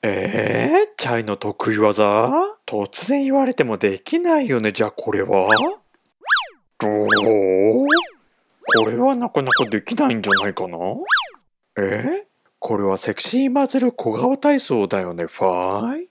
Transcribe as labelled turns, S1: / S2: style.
S1: えー、チャイの得意技突然言われてもできないよね、じゃあこれはどうこれはなかなかできないんじゃないかなえー、これはセクシーマズル小
S2: 顔体操だよね、ファイ